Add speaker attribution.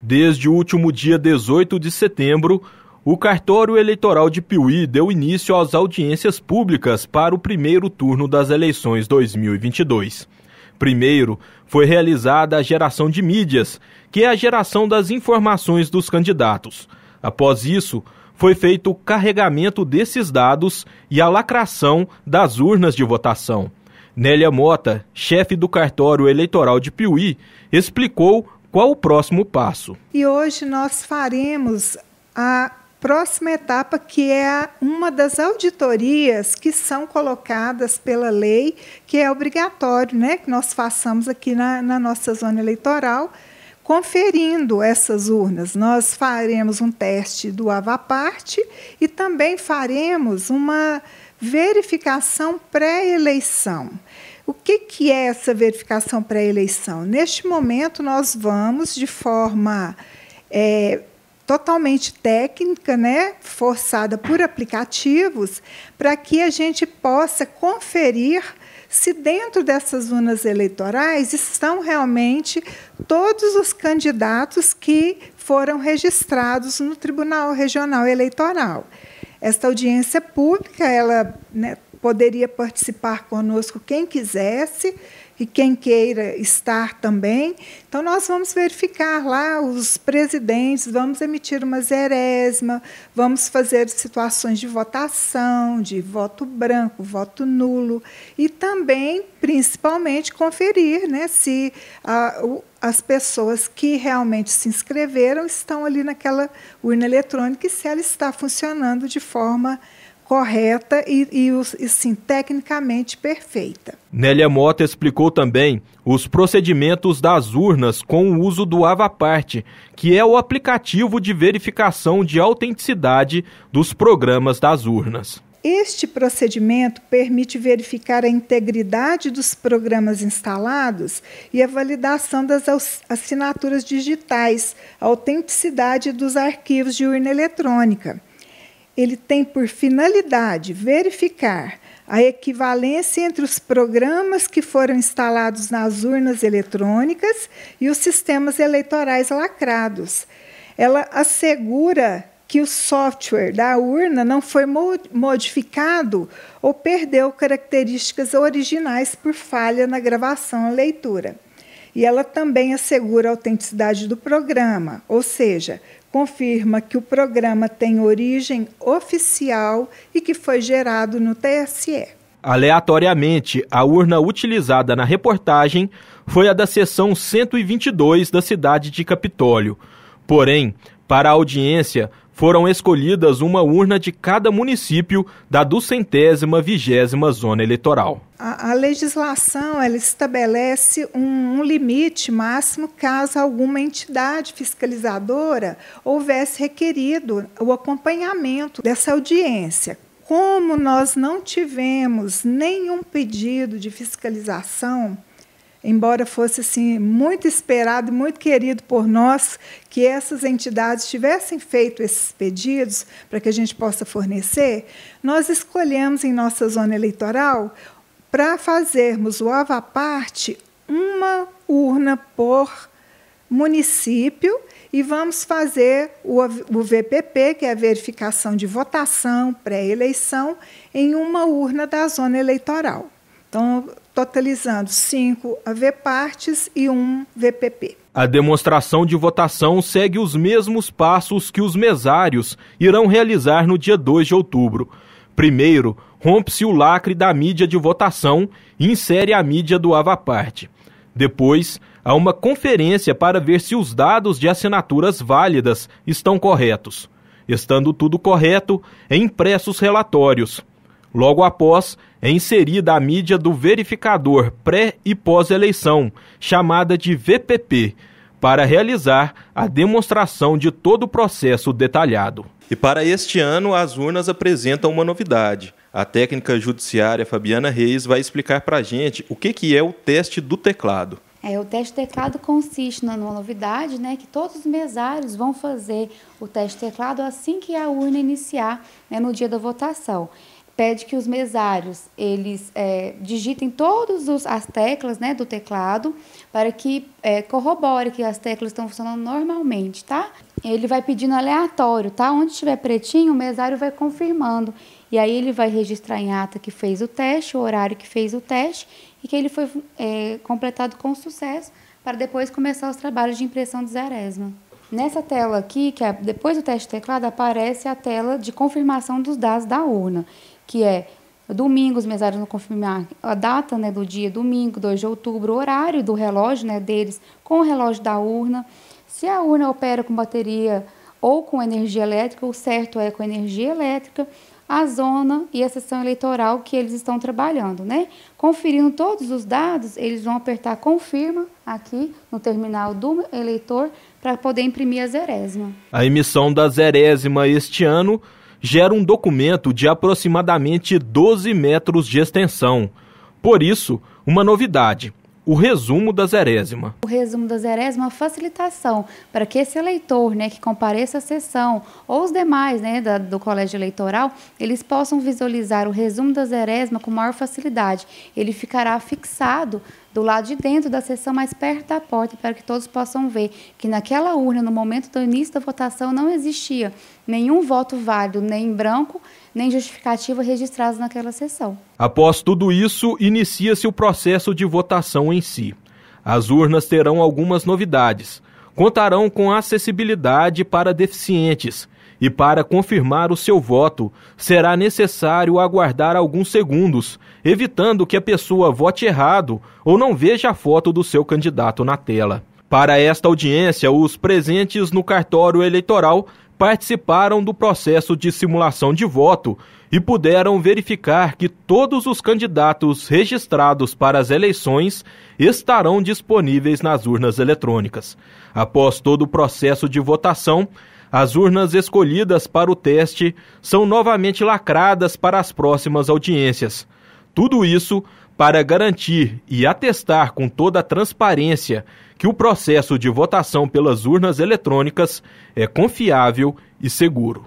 Speaker 1: Desde o último dia 18 de setembro, o cartório eleitoral de Piuí deu início às audiências públicas para o primeiro turno das eleições 2022. Primeiro, foi realizada a geração de mídias, que é a geração das informações dos candidatos. Após isso, foi feito o carregamento desses dados e a lacração das urnas de votação. Nélia Mota, chefe do cartório eleitoral de Piuí, explicou qual o próximo passo?
Speaker 2: E hoje nós faremos a próxima etapa, que é uma das auditorias que são colocadas pela lei, que é obrigatório né, que nós façamos aqui na, na nossa zona eleitoral, conferindo essas urnas. Nós faremos um teste do Avaparte e também faremos uma verificação pré-eleição. O que, que é essa verificação pré-eleição? Neste momento, nós vamos de forma é, totalmente técnica, né, forçada por aplicativos, para que a gente possa conferir se dentro dessas urnas eleitorais estão realmente todos os candidatos que foram registrados no Tribunal Regional Eleitoral. Esta audiência pública, ela né, poderia participar conosco quem quisesse e quem queira estar também. Então, nós vamos verificar lá os presidentes, vamos emitir uma zerésima, vamos fazer situações de votação, de voto branco, voto nulo, e também, principalmente, conferir né, se a, ah, o, as pessoas que realmente se inscreveram estão ali naquela urna eletrônica e se ela está funcionando de forma correta e, e, e sim, tecnicamente perfeita.
Speaker 1: Nélia Mota explicou também os procedimentos das urnas com o uso do Avaparte, que é o aplicativo de verificação de autenticidade dos programas das urnas.
Speaker 2: Este procedimento permite verificar a integridade dos programas instalados e a validação das assinaturas digitais, a autenticidade dos arquivos de urna eletrônica ele tem por finalidade verificar a equivalência entre os programas que foram instalados nas urnas eletrônicas e os sistemas eleitorais lacrados. Ela assegura que o software da urna não foi modificado ou perdeu características originais por falha na gravação ou leitura e ela também assegura a autenticidade do programa, ou seja, confirma que o programa tem origem oficial e que foi gerado no TSE.
Speaker 1: Aleatoriamente, a urna utilizada na reportagem foi a da seção 122 da cidade de Capitólio. Porém, para a audiência, foram escolhidas uma urna de cada município da duzentésima vigésima zona eleitoral.
Speaker 2: A, a legislação ela estabelece um, um limite máximo caso alguma entidade fiscalizadora houvesse requerido o acompanhamento dessa audiência, como nós não tivemos nenhum pedido de fiscalização embora fosse assim muito esperado, muito querido por nós, que essas entidades tivessem feito esses pedidos para que a gente possa fornecer, nós escolhemos em nossa zona eleitoral para fazermos o Parte uma urna por município e vamos fazer o, o VPP, que é a verificação de votação pré-eleição, em uma urna da zona eleitoral. Então, totalizando cinco AV-partes e um VPP.
Speaker 1: A demonstração de votação segue os mesmos passos que os mesários irão realizar no dia 2 de outubro. Primeiro, rompe-se o lacre da mídia de votação e insere a mídia do Avaparte. Depois, há uma conferência para ver se os dados de assinaturas válidas estão corretos. Estando tudo correto, é impressos relatórios. Logo após, é inserida a mídia do verificador pré e pós-eleição, chamada de VPP, para realizar a demonstração de todo o processo detalhado. E para este ano, as urnas apresentam uma novidade. A técnica judiciária Fabiana Reis vai explicar para a gente o que, que é o teste do teclado.
Speaker 3: É, o teste teclado consiste numa novidade, né, que todos os mesários vão fazer o teste teclado assim que a urna iniciar, né, no dia da votação pede que os mesários eles é, digitem todas as teclas né, do teclado para que é, corrobore que as teclas estão funcionando normalmente, tá? Ele vai pedindo aleatório, tá? Onde estiver pretinho, o mesário vai confirmando. E aí ele vai registrar em ata que fez o teste, o horário que fez o teste e que ele foi é, completado com sucesso para depois começar os trabalhos de impressão de Zaresma. Nessa tela aqui, que é depois do teste de teclado, aparece a tela de confirmação dos dados da urna que é domingo, os mesários não confirmar a data né, do dia, domingo, 2 de outubro, o horário do relógio né, deles com o relógio da urna. Se a urna opera com bateria ou com energia elétrica, o certo é com energia elétrica, a zona e a sessão eleitoral que eles estão trabalhando, né? Conferindo todos os dados, eles vão apertar confirma aqui no terminal do eleitor para poder imprimir a zerésima.
Speaker 1: A emissão da zerésima este ano gera um documento de aproximadamente 12 metros de extensão. Por isso, uma novidade. O resumo da zerésima.
Speaker 3: O resumo da zerésima é uma facilitação para que esse eleitor né, que compareça à sessão ou os demais né, da, do colégio eleitoral, eles possam visualizar o resumo da zerésima com maior facilidade. Ele ficará fixado do lado de dentro da sessão, mais perto da porta, para que todos possam ver que naquela urna, no momento do início da votação, não existia nenhum voto válido, nem branco, nem justificativa registrado naquela sessão.
Speaker 1: Após tudo isso, inicia-se o processo de votação em si. As urnas terão algumas novidades. Contarão com acessibilidade para deficientes e para confirmar o seu voto, será necessário aguardar alguns segundos, evitando que a pessoa vote errado ou não veja a foto do seu candidato na tela. Para esta audiência, os presentes no cartório eleitoral participaram do processo de simulação de voto e puderam verificar que todos os candidatos registrados para as eleições estarão disponíveis nas urnas eletrônicas. Após todo o processo de votação, as urnas escolhidas para o teste são novamente lacradas para as próximas audiências. Tudo isso para garantir e atestar com toda a transparência que o processo de votação pelas urnas eletrônicas é confiável e seguro.